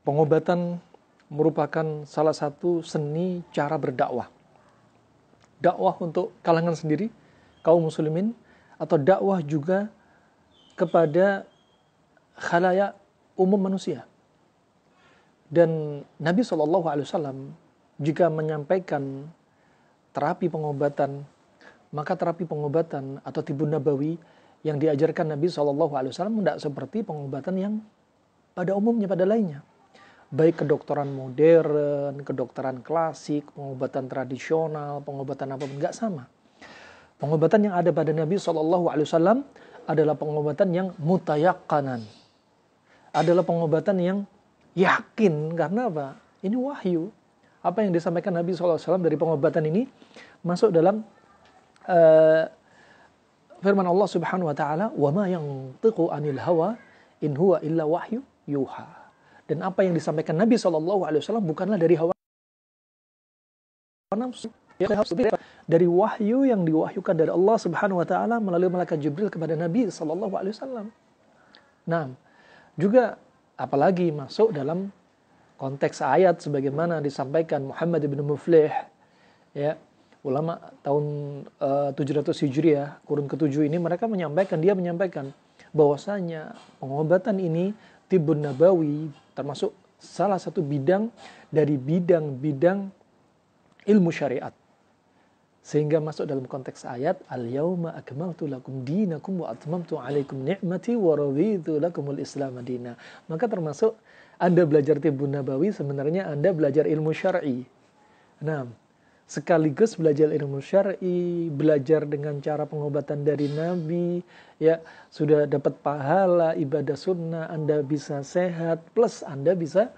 Pengobatan merupakan salah satu seni cara berdakwah. Dakwah untuk kalangan sendiri, kaum muslimin, atau dakwah juga kepada khalayak umum manusia. Dan Nabi saw jika menyampaikan terapi pengobatan, maka terapi pengobatan atau tibun nabawi yang diajarkan Nabi saw tidak seperti pengobatan yang pada umumnya pada lainnya baik kedokteran modern, kedokteran klasik, pengobatan tradisional, pengobatan apa nggak sama. Pengobatan yang ada pada Nabi Shallallahu Alaihi Wasallam adalah pengobatan yang mutayakkanan, adalah pengobatan yang yakin karena apa? Ini wahyu. Apa yang disampaikan Nabi SAW dari pengobatan ini masuk dalam uh, firman Allah Subhanahu Wa Taala, "Wama yang tiku anil hawa in huwa illa wahyu yuha." dan apa yang disampaikan Nabi Shallallahu Alaihi Wasallam bukanlah ya, dari hawa nafsu dari wahyu yang diwahyukan dari Allah Subhanahu Wa Taala melalui malaikat Jibril kepada Nabi Shallallahu Alaihi Wasallam. Nah, juga apalagi masuk dalam konteks ayat sebagaimana disampaikan Muhammad bin Muflih ya ulama tahun eh, uh, 700 Hijriah kurun ke-7 ini mereka menyampaikan dia menyampaikan bahwasanya pengobatan ini tibun nabawi termasuk salah satu bidang dari bidang-bidang ilmu syariat. Sehingga masuk dalam konteks ayat al-yauma akmaltu lakum dinakum wa atmamtu alaikum ni'mati wa raditu lakumul Islam madina. Maka termasuk Anda belajar tibun nabawi sebenarnya Anda belajar ilmu syar'i. Nah, sekaligus belajar ilmu syar'i, belajar dengan cara pengobatan dari Nabi, ya sudah dapat pahala ibadah sunnah, Anda bisa sehat, plus Anda bisa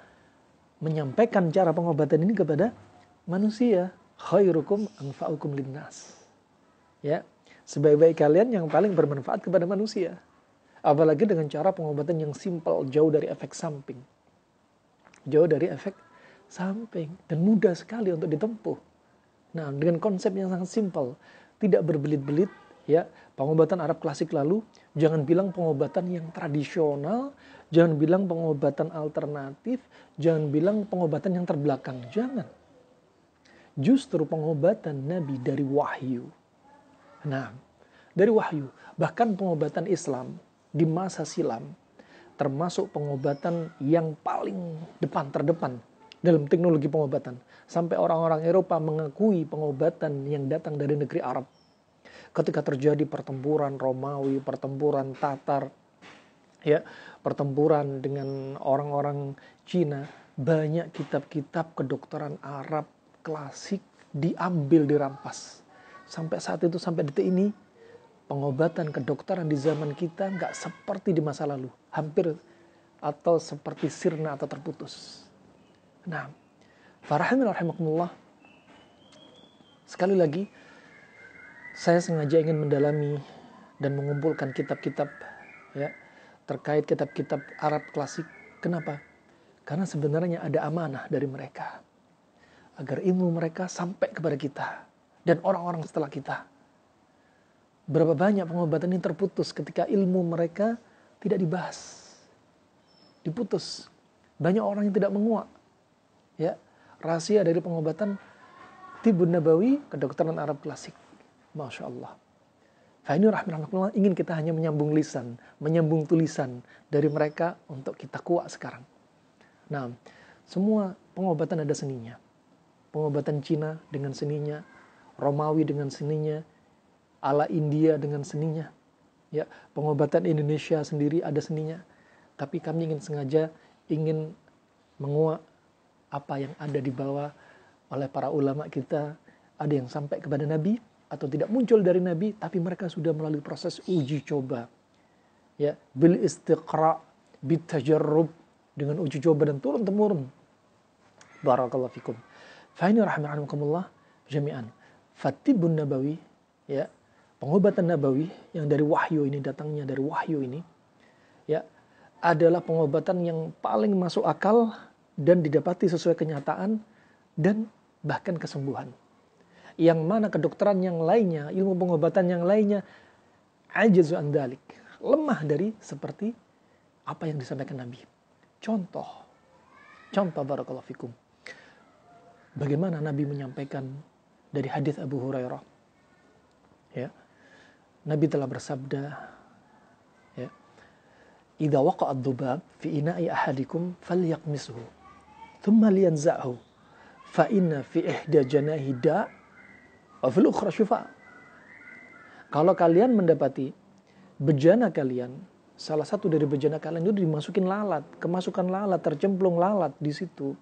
menyampaikan cara pengobatan ini kepada manusia. Khairukum anfa'ukum linnas. Ya, sebaik-baik kalian yang paling bermanfaat kepada manusia. Apalagi dengan cara pengobatan yang simpel, jauh dari efek samping. Jauh dari efek samping dan mudah sekali untuk ditempuh Nah, dengan konsep yang sangat simpel, tidak berbelit-belit, ya. Pengobatan Arab klasik lalu, jangan bilang pengobatan yang tradisional, jangan bilang pengobatan alternatif, jangan bilang pengobatan yang terbelakang, jangan. Justru pengobatan Nabi dari wahyu. Nah, dari wahyu, bahkan pengobatan Islam di masa silam termasuk pengobatan yang paling depan terdepan dalam teknologi pengobatan. Sampai orang-orang Eropa mengakui pengobatan yang datang dari negeri Arab. Ketika terjadi pertempuran Romawi, pertempuran Tatar, ya, pertempuran dengan orang-orang Cina, banyak kitab-kitab kedokteran Arab klasik diambil dirampas. Sampai saat itu sampai detik ini pengobatan kedokteran di zaman kita nggak seperti di masa lalu, hampir atau seperti sirna atau terputus. Nah, Farahamin rahimakumullah. Sekali lagi, saya sengaja ingin mendalami dan mengumpulkan kitab-kitab ya terkait kitab-kitab Arab klasik. Kenapa? Karena sebenarnya ada amanah dari mereka agar ilmu mereka sampai kepada kita dan orang-orang setelah kita. Berapa banyak pengobatan ini terputus ketika ilmu mereka tidak dibahas. Diputus. Banyak orang yang tidak menguak ya rahasia dari pengobatan tibun nabawi kedokteran Arab klasik masya Allah Fahini rahimahullah ingin kita hanya menyambung lisan, menyambung tulisan dari mereka untuk kita kuat sekarang. Nah, semua pengobatan ada seninya. Pengobatan Cina dengan seninya, Romawi dengan seninya, ala India dengan seninya. Ya, pengobatan Indonesia sendiri ada seninya. Tapi kami ingin sengaja ingin menguak apa yang ada di bawah oleh para ulama kita ada yang sampai kepada Nabi atau tidak muncul dari Nabi tapi mereka sudah melalui proses uji coba ya bil istiqra bit tajarrub dengan uji coba dan turun temurun barakallahu fikum fa ini rahmanakumullah jami'an fatibun nabawi ya pengobatan nabawi yang dari wahyu ini datangnya dari wahyu ini ya adalah pengobatan yang paling masuk akal dan didapati sesuai kenyataan dan bahkan kesembuhan. Yang mana kedokteran yang lainnya, ilmu pengobatan yang lainnya ajazu andalik, lemah dari seperti apa yang disampaikan Nabi. Contoh, contoh barakallahu fikum. Bagaimana Nabi menyampaikan dari hadis Abu Hurairah. Ya. Nabi telah bersabda, ya. "Idza waqa'a ad-dhubab fi ina'i ahadikum falyaqmisuhu." ثم لينزعه فإن في fi جناه داء وفي الأخرى شفاء Kalau kalian mendapati bejana kalian, salah satu dari bejana kalian itu dimasukin lalat, kemasukan lalat, tercemplung lalat di situ,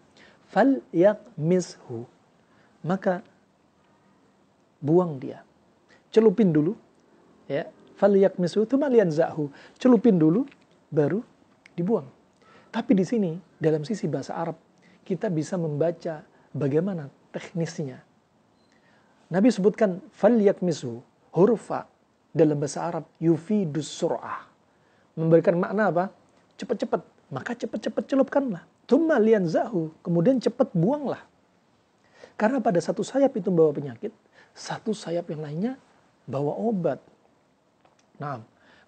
fal mishu Maka buang dia. Celupin dulu ya, fal mishu, thumma zahu, Celupin dulu baru dibuang. Tapi di sini dalam sisi bahasa Arab kita bisa membaca bagaimana teknisnya. Nabi sebutkan falyakmisu huruf A dalam bahasa Arab yufidus sur'ah. Memberikan makna apa? Cepat-cepat. Maka cepat-cepat celupkanlah. Tumma zahu Kemudian cepat buanglah. Karena pada satu sayap itu membawa penyakit, satu sayap yang lainnya bawa obat. Nah,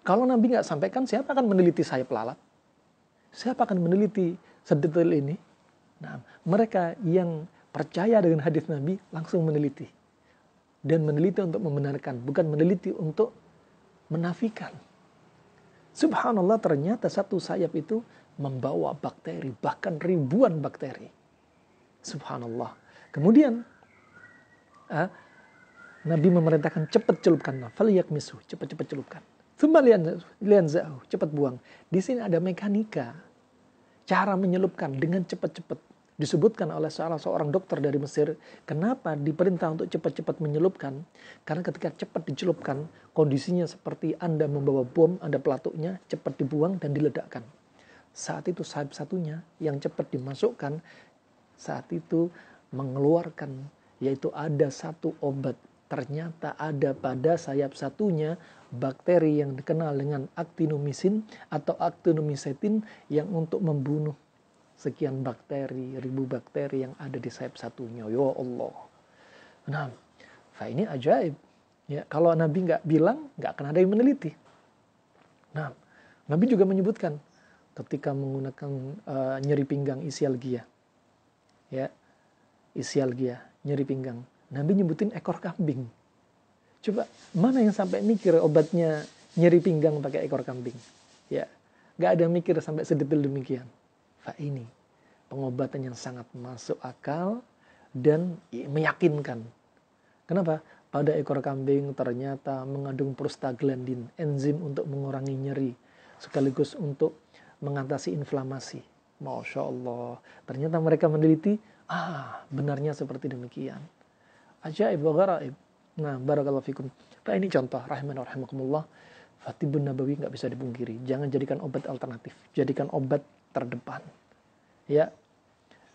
kalau Nabi nggak sampaikan, siapa akan meneliti sayap lalat? Siapa akan meneliti sedetail ini? Nah, mereka yang percaya dengan hadis Nabi langsung meneliti dan meneliti untuk membenarkan, bukan meneliti untuk menafikan. Subhanallah ternyata satu sayap itu membawa bakteri, bahkan ribuan bakteri. Subhanallah. Kemudian uh, Nabi memerintahkan cepat celupkan, faliyak misu, cepat-cepat celupkan. lian zauh, cepat buang. Di sini ada mekanika, cara menyelupkan dengan cepat-cepat disebutkan oleh salah seorang dokter dari Mesir, kenapa diperintah untuk cepat-cepat menyelupkan? Karena ketika cepat dicelupkan, kondisinya seperti Anda membawa bom, Anda pelatuknya, cepat dibuang dan diledakkan. Saat itu sahib satunya yang cepat dimasukkan, saat itu mengeluarkan, yaitu ada satu obat. Ternyata ada pada sayap satunya bakteri yang dikenal dengan actinomycin atau actinomycetin yang untuk membunuh sekian bakteri, ribu bakteri yang ada di sayap satunya. Ya Allah. Nah, fa ini ajaib. Ya, kalau Nabi nggak bilang, nggak akan ada yang meneliti. Nah, Nabi juga menyebutkan ketika menggunakan uh, nyeri pinggang isialgia. Ya, isialgia, nyeri pinggang. Nabi nyebutin ekor kambing. Coba mana yang sampai mikir obatnya nyeri pinggang pakai ekor kambing? Ya, nggak ada mikir sampai sedetail demikian ini pengobatan yang sangat masuk akal dan meyakinkan. Kenapa? Pada ekor kambing ternyata mengandung prostaglandin, enzim untuk mengurangi nyeri, sekaligus untuk mengatasi inflamasi. Masya Allah, ternyata mereka meneliti, ah benarnya seperti demikian. Ajaib wa garaib. Nah, barakallahu fikum. Pak ini contoh, rahman rahimakumullah. Fatibun Nabawi nggak bisa dipungkiri. Jangan jadikan obat alternatif. Jadikan obat terdepan. Ya.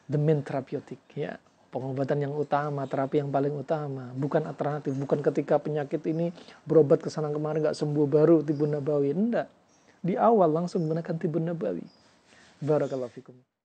The main therapeutic, ya. Pengobatan yang utama, terapi yang paling utama, bukan alternatif, bukan ketika penyakit ini berobat ke sana kemari nggak sembuh baru tibun nabawi, enggak. Di awal langsung menggunakan tibun nabawi. Barakallahu fikum.